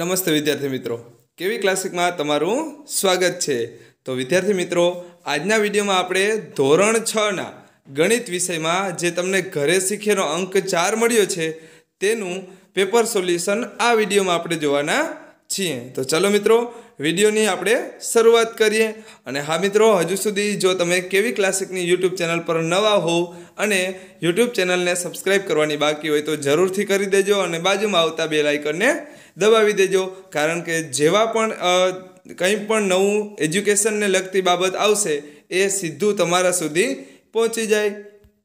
નમસ્તે વિદ્યાર્થી મિત્રો કેવી ક્લાસિકમાં તમારું સ્વાગત છે તો વિદ્યાર્થી મિત્રો આજના વિડીયોમાં આપણે ધોરણ છના ગણિત વિષયમાં જે તમને ઘરે શીખેનો અંક ચાર મળ્યો છે તેનું પેપર સોલ્યુશન આ વિડીયોમાં આપણે જોવાના છીએ તો ચલો મિત્રો વિડીયોની આપણે શરૂઆત કરીએ અને હા મિત્રો હજુ સુધી જો તમે કેવી ક્લાસિકની યુટ્યુબ ચેનલ પર નવા હોવ અને યુટ્યુબ ચેનલને સબસ્ક્રાઈબ કરવાની બાકી હોય તો જરૂરથી કરી દેજો અને બાજુમાં આવતા બે લાઇકનને દબાવી દેજો કારણ કે જેવા પણ કંઈ પણ નવું એજ્યુકેશનને લગતી બાબત આવશે એ સીધું તમારા સુધી પહોંચી જાય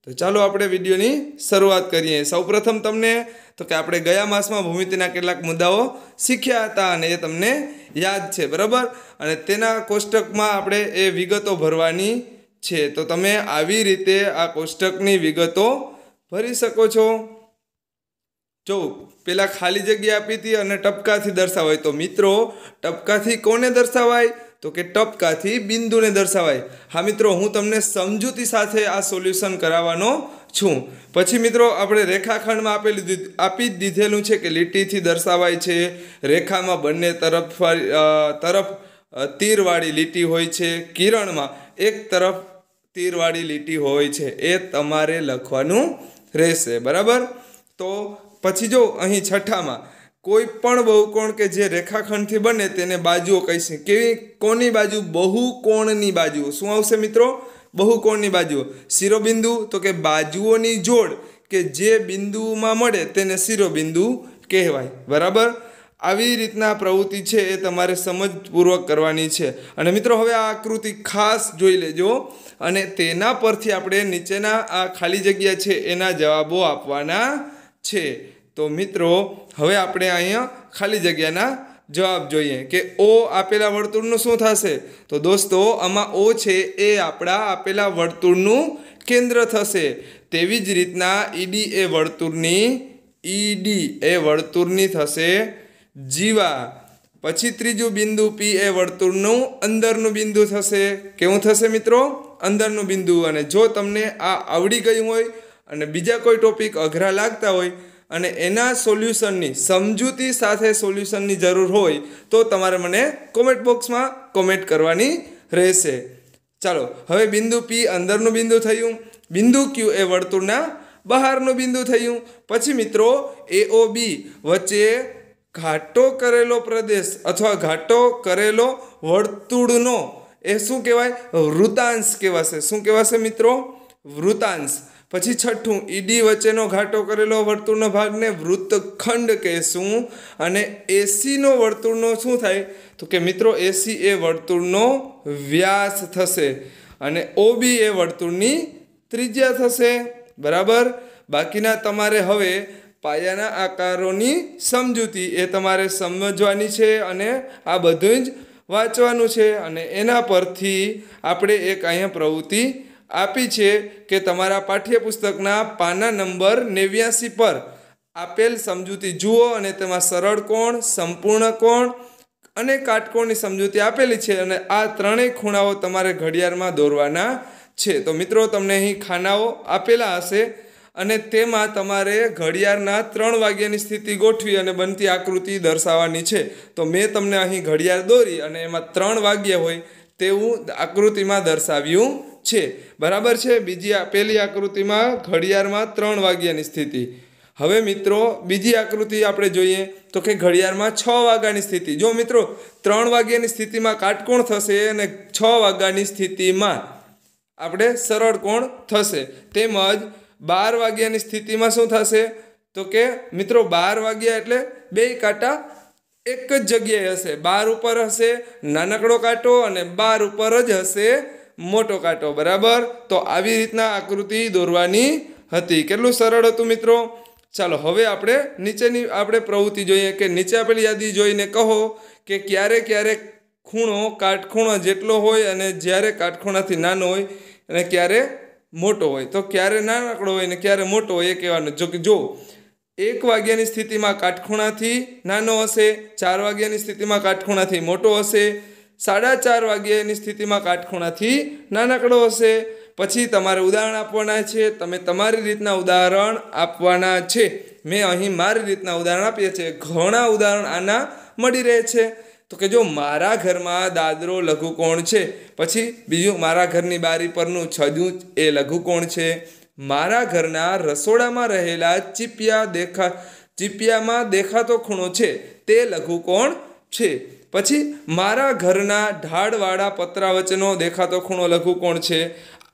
તો ચાલો આપણે વિડીયોની શરૂઆત કરીએ સૌપ્રથમ તમને તો કે આપણે ગયા માસમાં ભૂમિતિના કેટલાક મુદ્દાઓ શીખ્યા હતા અને એ તમને યાદ છે બરાબર અને તેના કોષ્ટકમાં આપણે એ વિગતો ભરવાની છે તો તમે આવી રીતે આ કોષ્ટકની વિગતો ભરી શકો છો જો પેલા ખાલી જગ્યા આપી હતી અને ટપકાથી દર્શાવાય તો મિત્રો ટપકાથી કોને દર્શાવાય તો કે ટપકાથી બિંદુને દર્શાવાય હા મિત્રો હું તમને સમજૂતી સાથે આ સોલ્યુશન કરાવવાનો છું પછી મિત્રો આપણે રેખાખંડમાં આપેલી આપી દીધેલું છે કે લીટીથી દર્શાવાય છે રેખામાં બંને તરફ તરફ તીરવાળી લીટી હોય છે કિરણમાં એક તરફ તીરવાળી લીટી હોય છે એ તમારે લખવાનું રહેશે બરાબર તો પછી જો અહીં છઠ્ઠામાં કોઈ પણ બહુકોણ કે જે રેખાખંડથી બને તેને બાજુઓ કહીશું કેવી કોની બાજુ બહુકોણની બાજુ શું આવશે મિત્રો બહુકોણની બાજુઓ શિરોબિંદુ તો કે બાજુઓની જોડ કે જે બિંદુમાં મળે તેને શિરોબિંદુ કહેવાય બરાબર આવી રીતના પ્રવૃત્તિ છે એ તમારે સમજપૂર્વક કરવાની છે અને મિત્રો હવે આ આકૃતિ ખાસ જોઈ લેજો અને તેના પરથી આપણે નીચેના આ ખાલી જગ્યા છે એના જવાબો આપવાના છે તો મિત્રો હવે આપણે અહીંયા ખાલી જગ્યાના જવાબ જોઈએ કે ઓ આપેલા વર્તુળનું શું થશે તો દોસ્તો આમાં ઓ છે એ આપણા આપેલા વર્તુળનું કેન્દ્ર થશે તેવી જ રીતના ઈડી એ વર્તુળની ઈડી એ વર્તુળની થશે જીવા પછી ત્રીજું બિંદુ પી એ વર્તુળનું અંદરનું બિંદુ થશે કેવું થશે મિત્રો અંદરનું બિંદુ અને જો તમને આ આવડી ગયું હોય અને બીજા કોઈ ટોપિક અઘરા લાગતા હોય અને એના સોલ્યુશનની સમજૂતી સાથે સોલ્યુશનની જરૂર હોય તો તમારે મને કોમેન્ટ બોક્સમાં કોમેન્ટ કરવાની રહેશે ચાલો હવે બિંદુ પી અંદરનું બિંદુ થયું બિંદુ ક્યુ એ વર્તુળના બહારનું બિંદુ થયું પછી મિત્રો એઓ બી વચ્ચે ઘાટો કરેલો પ્રદેશ અથવા ઘાટો કરેલો વર્તુળનો એ શું કહેવાય વૃતાંશ કહેવાશે શું કહેવાશે મિત્રો વૃતાંશ પછી છઠ્ઠું ઈડી વચ્ચેનો ઘાટો કરેલો વર્તુળનો ભાગને વૃત્ત વૃત્તખંડ કહેશું અને એસીનો વર્તુળનો શું થાય તો કે મિત્રો એસી એ વર્તુળનો વ્યાસ થશે અને ઓબી એ વર્તુળની ત્રિજ્યા થશે બરાબર બાકીના તમારે હવે પાયાના આકારોની સમજૂતી એ તમારે સમજવાની છે અને આ બધું જ વાંચવાનું છે અને એના પરથી આપણે એક અહીંયા પ્રવૃત્તિ આપી છે કે તમારા પાઠ્યપુસ્તકના પાના નંબર નેવ્યાસી પર આપેલ સમજૂતી જુઓ અને તેમાં સરળ કોણ સંપૂર્ણ કોણ અને કાટકોણની સમજૂતી આપેલી છે અને આ ત્રણેય ખૂણાઓ તમારે ઘડિયાળમાં દોરવાના છે તો મિત્રો તમને અહીં ખાનાઓ આપેલા હશે અને તેમાં તમારે ઘડિયાળના ત્રણ વાગ્યાની સ્થિતિ ગોઠવી અને બનતી આકૃતિ દર્શાવવાની છે તો મેં તમને અહીં ઘડિયાળ દોરી અને એમાં ત્રણ વાગ્યા હોય તેવું આકૃતિમાં દર્શાવ્યું છે બરાબર છે બીજી પહેલી આકૃતિમાં ઘડિયાળમાં ત્રણ વાગ્યાની સ્થિતિ હવે મિત્રો બીજી આકૃતિ આપણે જોઈએ તો કે ઘડિયાળમાં છ વાગ્યાની સ્થિતિ જો મિત્રો ત્રણ વાગ્યાની સ્થિતિમાં કાટકોણ થશે અને છ વાગ્યાની સ્થિતિમાં આપણે સરળ કોણ થશે તેમજ બાર વાગ્યાની સ્થિતિમાં શું થશે તો કે મિત્રો બાર વાગ્યા એટલે બે કાંટા એક જ જગ્યાએ હશે બાર ઉપર હશે નાનકડો કાંટો અને બાર ઉપર જ હશે મોટો કાંટો બરાબર તો આવી રીતના આકૃતિ દોરવાની હતી કેટલું સરળ હતું મિત્રો ચાલો હવે આપણે નીચેની આપણે પ્રવૃત્તિ જોઈએ કે નીચે આપેલી યાદી જોઈને કહો કે ક્યારે ક્યારે ખૂણો કાટખૂણો જેટલો હોય અને જ્યારે કાટખૂણાથી નાનો હોય અને ક્યારે મોટો હોય તો ક્યારે નાનકડો હોય ને ક્યારે મોટો હોય એ કહેવાનું જો કે જો એક વાગ્યાની સ્થિતિમાં કાટખૂણાથી નાનો હશે ચાર વાગ્યાની સ્થિતિમાં કાટખૂણાથી મોટો હશે સાડા ચાર વાગ્યાની સ્થિતિમાં કાટખૂણાથી નાનકડો હશે પછી તમારે ઉદાહરણ આપવાના છે તમે તમારી રીતના ઉદાહરણ આપવાના છે મેં અહીં મારી રીતના ઉદાહરણ આપીએ છીએ ઘણા ઉદાહરણ આના મળી રહે છે તો કે જો મારા ઘરમાં દાદરો લઘુકોણ છે પછી બીજું મારા ઘરની બારી પરનું છજું એ લઘુકોણ છે મારા ઘરના રસોડામાં રહેલા ચીપિયા દેખા ચીપિયામાં દેખાતો ખૂણો છે તે લઘુકોણ છે પછી મારા ઘરના ઢાળવાળા પતરા વચનો દેખાતો ખૂણો લઘુકોણ છે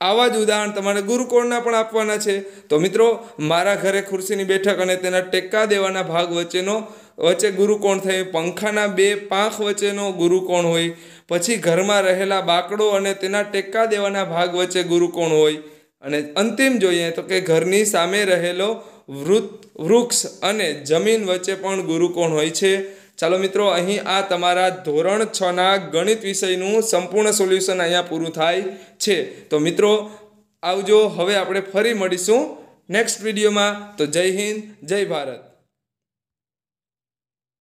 આવા જ ઉદાહરણ તમારે ગુરુકોણના પણ આપવાના છે તો મિત્રો મારા ઘરે ખુરશીની બેઠક અને તેના ટેકા દેવાના ભાગ વચ્ચેનો વચ્ચે ગુરુકોણ થાય પંખાના બે પાંખ વચ્ચેનો ગુરુકોણ હોય પછી ઘરમાં રહેલા બાકડો અને તેના ટેકા દેવાના ભાગ વચ્ચે ગુરુકોણ હોય અને અંતિમ જોઈએ તો કે ઘરની સામે રહેલો વૃત વૃક્ષ અને જમીન વચ્ચે પણ ગુરુકોણ હોય છે ચાલો મિત્રો અહીં આ તમારા ધોરણ છના ગણિત વિષયનું સંપૂર્ણ સોલ્યુશન અહીંયા પૂરું થાય છે તો મિત્રો આવજો હવે આપણે ફરી મળીશું નેક્સ્ટ વિડીયોમાં તો જય હિન્દ જય ભારત